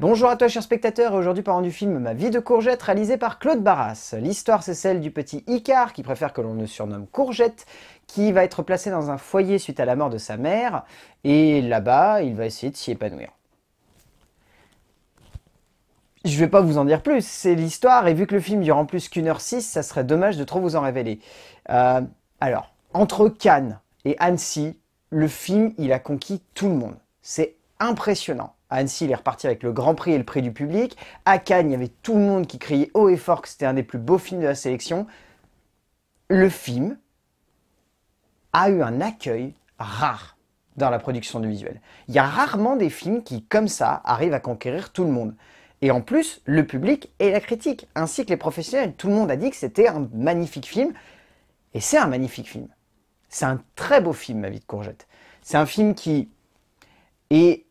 Bonjour à toi chers spectateurs, aujourd'hui parlons du film Ma vie de courgette réalisé par Claude Barras. L'histoire c'est celle du petit Icar qui préfère que l'on le surnomme Courgette, qui va être placé dans un foyer suite à la mort de sa mère, et là-bas il va essayer de s'y épanouir. Je vais pas vous en dire plus, c'est l'histoire, et vu que le film dure en plus qu'une heure six, ça serait dommage de trop vous en révéler. Euh, alors, entre Cannes et Annecy, le film il a conquis tout le monde. C'est impressionnant. Annecy, il est reparti avec le Grand Prix et le Prix du public. À Cannes, il y avait tout le monde qui criait haut et fort que c'était un des plus beaux films de la sélection. Le film a eu un accueil rare dans la production du visuel. Il y a rarement des films qui, comme ça, arrivent à conquérir tout le monde. Et en plus, le public et la critique, ainsi que les professionnels, tout le monde a dit que c'était un magnifique film. Et c'est un magnifique film. C'est un très beau film, Ma vie de courgette. C'est un film qui est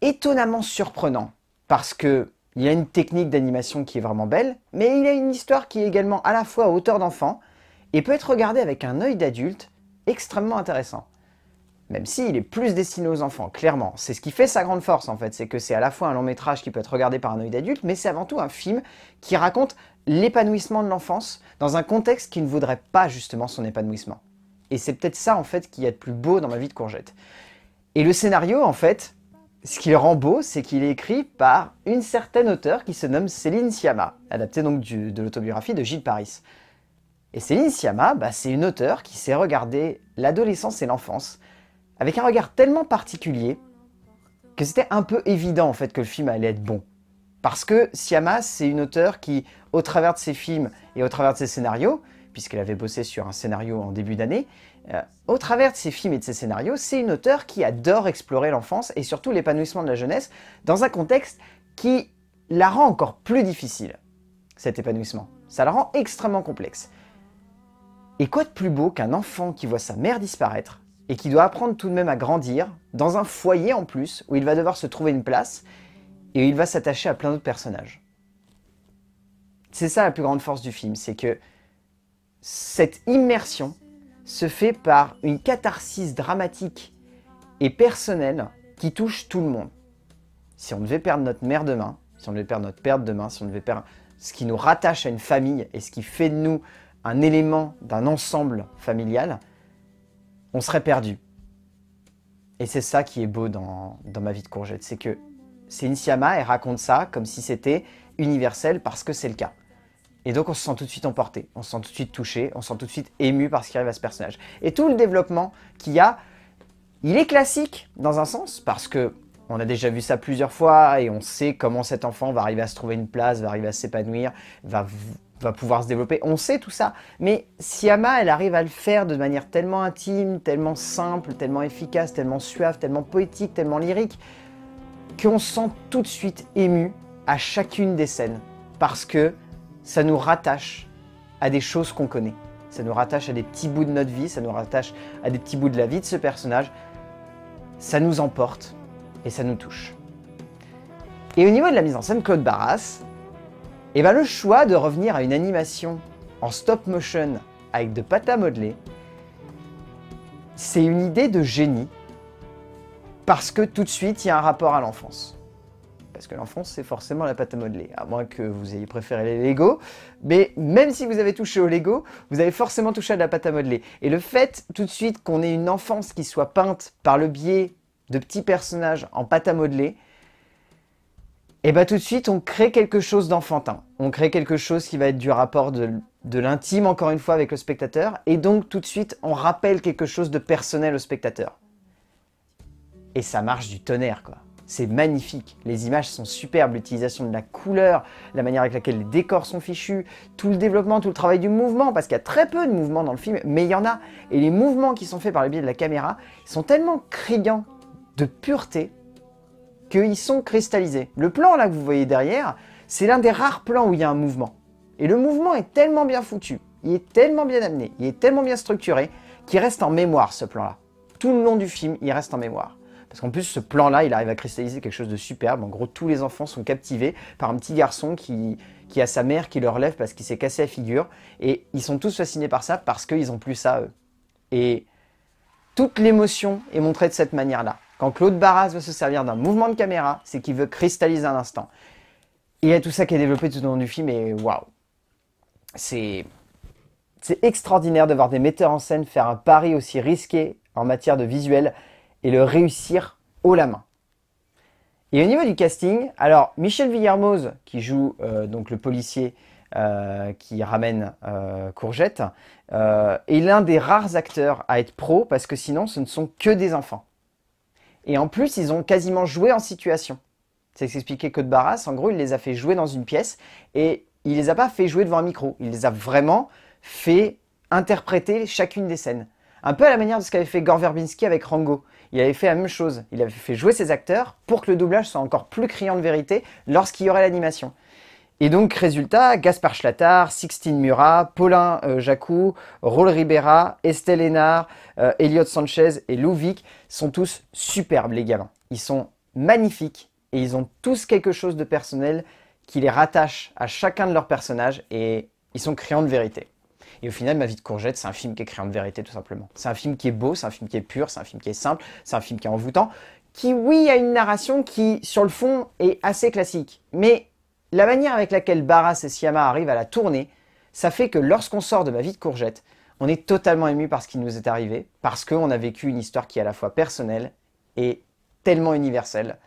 étonnamment surprenant parce que il y a une technique d'animation qui est vraiment belle, mais il y a une histoire qui est également à la fois à hauteur d'enfant et peut être regardée avec un œil d'adulte extrêmement intéressant. Même s'il est plus destiné aux enfants, clairement. C'est ce qui fait sa grande force en fait, c'est que c'est à la fois un long métrage qui peut être regardé par un œil d'adulte, mais c'est avant tout un film qui raconte l'épanouissement de l'enfance dans un contexte qui ne voudrait pas justement son épanouissement. Et c'est peut-être ça en fait qu'il y a de plus beau dans ma vie de courgette. Et le scénario en fait, ce qui le rend beau, c'est qu'il est écrit par une certaine auteure qui se nomme Céline Siama, adaptée donc de l'autobiographie de Gilles Paris. Et Céline Siama, bah, c'est une auteure qui s'est regarder l'adolescence et l'enfance avec un regard tellement particulier que c'était un peu évident en fait que le film allait être bon. Parce que Siama, c'est une auteure qui, au travers de ses films et au travers de ses scénarios, puisqu'elle avait bossé sur un scénario en début d'année. Euh, au travers de ses films et de ses scénarios, c'est une auteure qui adore explorer l'enfance et surtout l'épanouissement de la jeunesse dans un contexte qui la rend encore plus difficile, cet épanouissement. Ça la rend extrêmement complexe. Et quoi de plus beau qu'un enfant qui voit sa mère disparaître et qui doit apprendre tout de même à grandir, dans un foyer en plus, où il va devoir se trouver une place, et où il va s'attacher à plein d'autres personnages. C'est ça la plus grande force du film, c'est que cette immersion se fait par une catharsis dramatique et personnelle qui touche tout le monde. Si on devait perdre notre mère demain, si on devait perdre notre père demain, si on devait perdre ce qui nous rattache à une famille et ce qui fait de nous un élément d'un ensemble familial, on serait perdu. Et c'est ça qui est beau dans, ma vie de courgette, c'est que C'est une Siama, elle raconte ça comme si c'était universel parce que c'est le cas. Et donc on se sent tout de suite emporté, on se sent tout de suite touché, on se sent tout de suite ému par ce qui arrive à ce personnage. Et tout le développement qu'il y a, il est classique dans un sens, parce que on a déjà vu ça plusieurs fois et on sait comment cet enfant va arriver à se trouver une place, va arriver à s'épanouir, va, va pouvoir se développer. On sait tout ça. Mais Siama, elle arrive à le faire de manière tellement intime, tellement simple, tellement efficace, tellement suave, tellement poétique, tellement lyrique, qu'on se sent tout de suite ému à chacune des scènes. Parce que ça nous rattache à des choses qu'on connaît. Ça nous rattache à des petits bouts de notre vie, ça nous rattache à des petits bouts de la vie de ce personnage. Ça nous emporte et ça nous touche. Et au niveau de la mise en scène, Claude Barras, eh ben, le choix de revenir à une animation en stop motion avec de pâte à modeler, c'est une idée de génie parce que tout de suite, il y a un rapport à l'enfance parce que l'enfance, c'est forcément la pâte à modeler, à moins que vous ayez préféré les Lego. Mais même si vous avez touché aux Lego, vous avez forcément touché à de la pâte à modeler. Et le fait, tout de suite, qu'on ait une enfance qui soit peinte par le biais de petits personnages en pâte à modeler, et eh bien tout de suite, on crée quelque chose d'enfantin. On crée quelque chose qui va être du rapport de l'intime, encore une fois, avec le spectateur. Et donc, tout de suite, on rappelle quelque chose de personnel au spectateur. Et ça marche du tonnerre, quoi c'est magnifique. Les images sont superbes, l'utilisation de la couleur, la manière avec laquelle les décors sont fichus, tout le développement, tout le travail du mouvement, parce qu'il y a très peu de mouvements dans le film, mais il y en a. Et les mouvements qui sont faits par le biais de la caméra sont tellement criants de pureté qu'ils sont cristallisés. Le plan là que vous voyez derrière, c'est l'un des rares plans où il y a un mouvement. Et le mouvement est tellement bien foutu, il est tellement bien amené, il est tellement bien structuré, qu'il reste en mémoire ce plan-là. Tout le long du film, il reste en mémoire. Parce qu'en plus, ce plan-là, il arrive à cristalliser quelque chose de superbe. En gros, tous les enfants sont captivés par un petit garçon qui, a sa mère qui le relève parce qu'il s'est cassé la figure. Et ils sont tous fascinés par ça parce qu'ils ont plus ça, eux. Et toute l'émotion est montrée de cette manière-là. Quand Claude Barras veut se servir d'un mouvement de caméra, c'est qu'il veut cristalliser un instant. Il y a tout ça qui est développé tout au long du film et waouh. C'est extraordinaire de voir des metteurs en scène faire un pari aussi risqué en matière de visuel et le réussir haut la main. Et au niveau du casting, alors Michel Villermoz, qui joue euh, donc le policier euh, qui ramène euh, Courgette, est l'un des rares acteurs à être pro parce que sinon ce ne sont que des enfants. Et en plus, ils ont quasiment joué en situation. C'est expliqué que de Barras, en gros, il les a fait jouer dans une pièce et il les a pas fait jouer devant un micro. Il les a vraiment fait interpréter chacune des scènes. Un peu à la manière de ce qu'avait fait Gore Verbinski avec Rango. Il avait fait la même chose, il avait fait jouer ses acteurs pour que le doublage soit encore plus criant de vérité lorsqu'il y aurait l'animation. Et donc, résultat, Gaspard Schlatter, Sixtine Murat, Paulin euh, Jacou, Raul Ribera, Estelle Hénard, euh, Elliot Sanchez et Louvic sont tous superbes, les gamins. Ils sont magnifiques et ils ont tous quelque chose de personnel qui les rattache à chacun de leurs personnages et ils sont criants de vérité. Et au final, Ma vie de courgette, c'est un film qui est créant de vérité, tout simplement. C'est un film qui est beau, c'est un film qui est pur, c'est un film qui est simple, c'est un film qui est envoûtant, qui, oui, a une narration qui, sur le fond, est assez classique. Mais la manière avec laquelle Barras et Siama arrivent à la tourner, ça fait que lorsqu'on sort de Ma vie de courgette, on est totalement ému par ce qui nous est arrivé, parce qu'on a vécu une histoire qui est à la fois personnelle et tellement universelle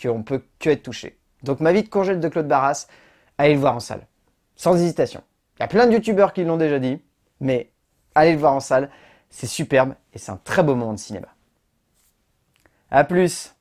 qu'on peut que être touché. Donc Ma vie de courgette de Claude Barras, allez le voir en salle. Sans hésitation. Il y a plein de youtubeurs qui l'ont déjà dit, mais allez le voir en salle, c'est superbe et c'est un très beau moment de cinéma. A plus